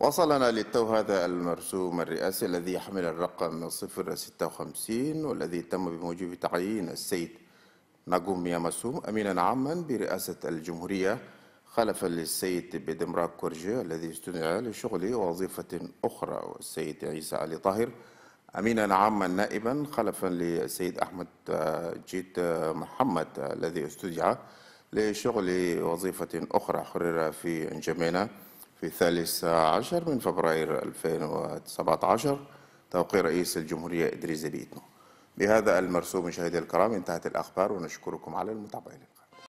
وصلنا للتو هذا المرسوم الرئاسي الذي يحمل الرقم 056 والذي تم بموجب تعيين السيد ناغوم ياماسوم أمينا عاما برئاسة الجمهورية خلفا للسيد بدمراك كورجي الذي استدعى لشغل وظيفة أخرى والسيد عيسى علي طاهر أمينا عاما نائبا خلفا للسيد أحمد جيت محمد الذي استدعى لشغل وظيفة أخرى حرر في انجمينا في الثالث عشر من فبراير 2017 توقيع رئيس الجمهورية إدريس ديبيتنو بهذا المرسوم مشاهدي الكرام انتهت الأخبار ونشكركم على المتابعة